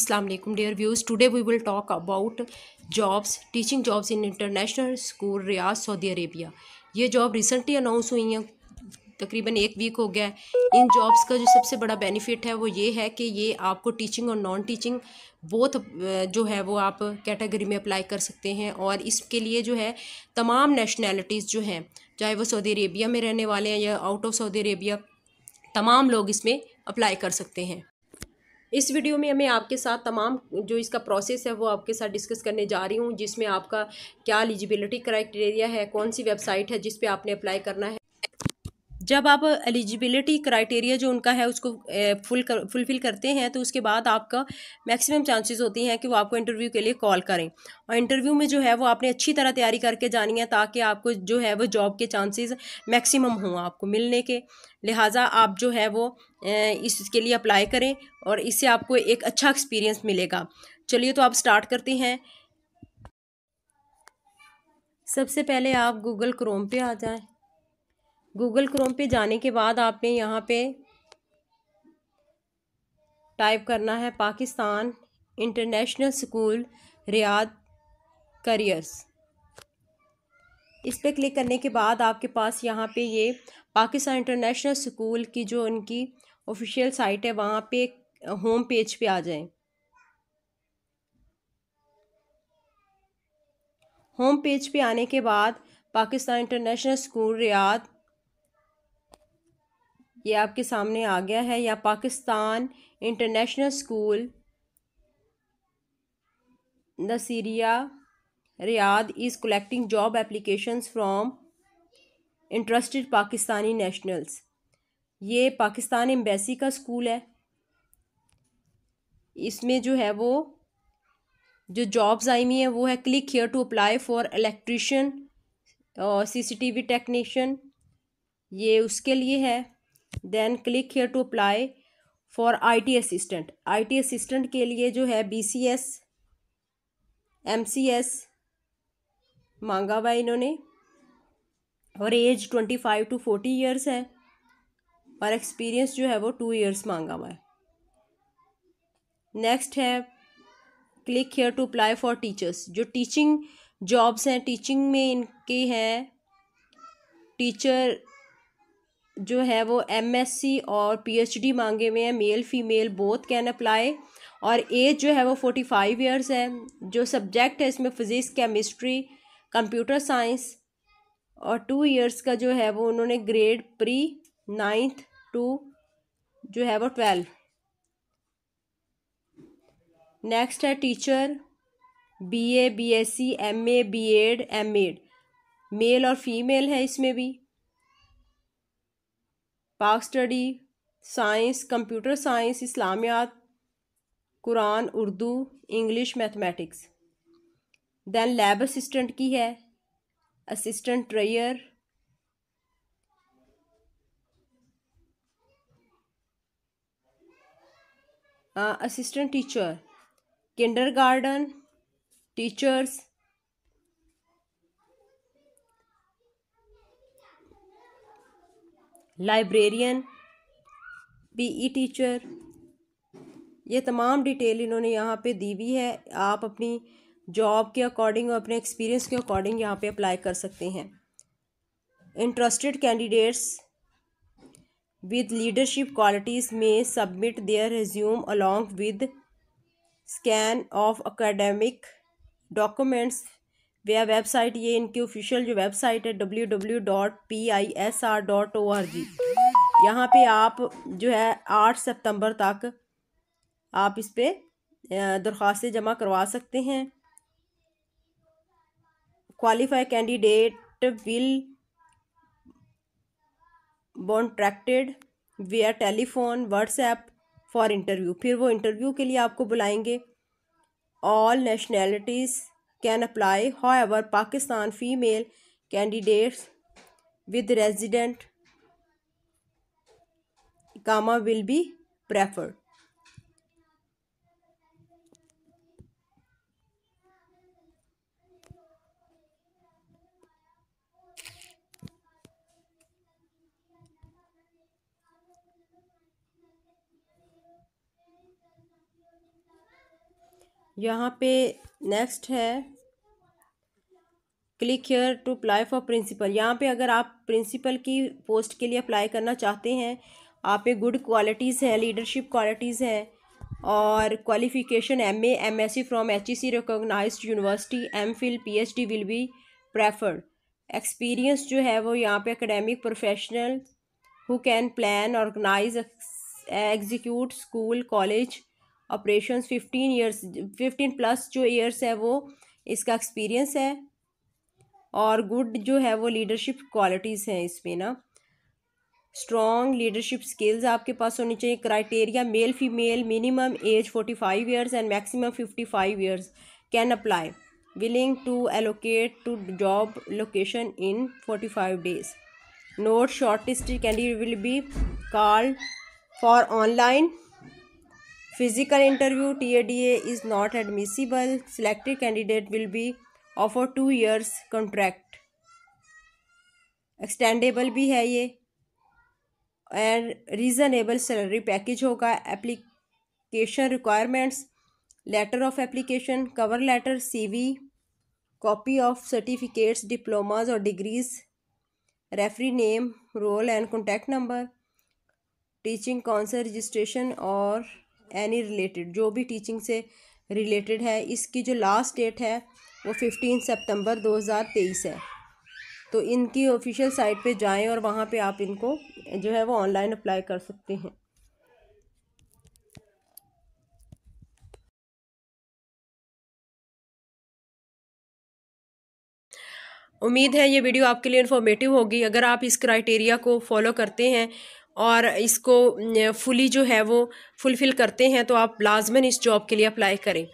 Aslam alaikum views viewers we will talk about jobs teaching teaching in international school Riyadh Saudi Saudi ये job recently announce हुई हैं तकरीबन एक week हो गया है इन जॉब्स का जो सबसे बड़ा बेनिफिट है वो ये है कि ये आपको टीचिंग और नॉन टीचिंग बोथ जो है वो आप कैटेगरी में अप्लाई कर सकते हैं और इसके लिए जो है तमाम नेशनैलिटीज़ जो हैं चाहे वो सऊदी अरेबिया में रहने वाले हैं या आउट ऑफ सऊदी अरेबिया तमाम लोग इसमें अप्लाई कर सकते हैं इस वीडियो में मैं आपके साथ तमाम जो इसका प्रोसेस है वो आपके साथ डिस्कस करने जा रही हूँ जिसमें आपका क्या एलिजिबिलिटी क्राइटेरिया है कौन सी वेबसाइट है जिस पे आपने अप्लाई करना है जब आप एलिजिबिलिटी क्राइटेरिया जो उनका है उसको फुल कर फुलफ़िल करते हैं तो उसके बाद आपका मैक्सिमम चांसेस होती हैं कि वो आपको इंटरव्यू के लिए कॉल करें और इंटरव्यू में जो है वो आपने अच्छी तरह तैयारी करके जानी है ताकि आपको जो है वो जॉब के चांसेस मैक्सिमम हों आपको मिलने के लिहाजा आप जो है वो इसके लिए अप्लाई करें और इससे आपको एक अच्छा एक्सपीरियंस मिलेगा चलिए तो आप स्टार्ट करते हैं सबसे पहले आप गूगल क्रोम पे आ जाएं गूगल क्रोम पे जाने के बाद आपने यहाँ पे टाइप करना है Pakistan international school Riyadh careers इस पर क्लिक करने के बाद आपके पास यहाँ पे ये पाकिस्तान इंटरनेशनल स्कूल की जो उनकी ऑफिशियल साइट है वहाँ पे होम पेज पे आ जाए होम पेज पे आने के बाद पाकिस्तान इंटरनेशनल स्कूल रियाद ये आपके सामने आ गया है या Pakistan international school the Syria Riyadh is collecting job applications from interested Pakistani nationals ये पाकिस्तान एम्बेसी का स्कूल है इसमें जो है वो जो जॉब्स आई हुई हैं वो है click here to apply for electrician और सीसीटीवी टेक्नीशियन ये उसके लिए है then click here to apply for IT assistant IT assistant के लिए जो है बीसीएस एमसीएस मांगा हुआ इन्होंने और age twenty five to forty years है और एक्सपीरियंस जो है वो टू ईयर्स मांगा हुआ है नेक्स्ट है click here to apply for teachers जो टीचिंग जॉब्स हैं टीचिंग में इनके हैं टीचर जो है वो एमएससी और पीएचडी मांगे हुए हैं male female both can apply और एज जो है वो फोर्टी फाइव ईयर्स है जो सब्जेक्ट है इसमें फिज़िक्स केमिस्ट्री कंप्यूटर साइंस और टू ईयर्स का जो है वो उन्होंने ग्रेड प्री नाइन्थ टू जो है वो ट्वेल्व नेक्स्ट है teacher B A B S C M A B Ed M Ed male और फीमेल है इसमें भी Pak study science computer science इस्लामियात कुरान Urdu English mathematics than lab assistant की है असिस्टेंट ट्रेयर assistant teacher kindergarten teachers librarian PE teacher e ये तमाम डिटेल इन्होंने यहाँ पे दी हुई है आप अपनी जॉब के अकॉर्डिंग और अपने एक्सपीरियंस के अकॉर्डिंग यहाँ पे अप्लाई कर सकते हैं interested candidates with leadership qualities में submit their resume along with scan of academic documents वह वेबसाइट ये इनकी ऑफिशियल जो वेबसाइट है W W dot P I S R dot O R G यहाँ पर आप जो है आठ सितंबर तक आप इस पर दरख्वास्तें जमा करवा सकते हैं qualify candidate will be contacted via telephone WhatsApp for interview फिर वो इंटरव्यू के लिए आपको बुलाएंगे all nationalities can apply. However, Pakistan female candidates with resident comma will be preferred. यहाँ पे नेक्स्ट है click here to apply for principal यहाँ पे अगर आप प्रिंसिपल की पोस्ट के लिए अप्लाई करना चाहते हैं आप पे गुड क्वालिटीज़ हैं लीडरशिप क्वालिटीज़ हैं और qualification M A M S C from H E C recognise university M Phil P H D will be preferred experience जो है वो यहाँ पे academic professional who can plan organise execute school college operations fifteen years fifteen plus जो years है वो इसका experience है और गुड जो है वो लीडरशिप क्वालिटीज़ हैं इसमें ना स्ट्रॉन्ग लीडरशिप स्किल्स आपके पास होनी चाहिए criteria male female minimum age forty five years and maximum fifty five years can apply to allocate to job location in in 45 days note shortlisted candidate will be call for online physical interview A D A is not admissible selected candidate will be offer two years contract extendable भी है ये and reasonable salary package होगा application requirements letter of application cover letter C we copy of certificates diplomas और degrees referee name roll and contact number teaching council registration और any related जो भी teaching से related है इसकी जो last date है वो फिफ्टीन सितंबर 2023 है तो इनकी ऑफिशियल साइट पे जाएं और वहाँ पे आप इनको जो है वो ऑनलाइन अप्लाई कर सकते हैं उम्मीद है ये वीडियो आपके लिए इन्फॉर्मेटिव होगी अगर आप इस क्राइटेरिया को फॉलो करते हैं और इसको फुली जो है वो फुलफ़िल करते हैं तो आप लाजमन इस जॉब के लिए अप्लाई करें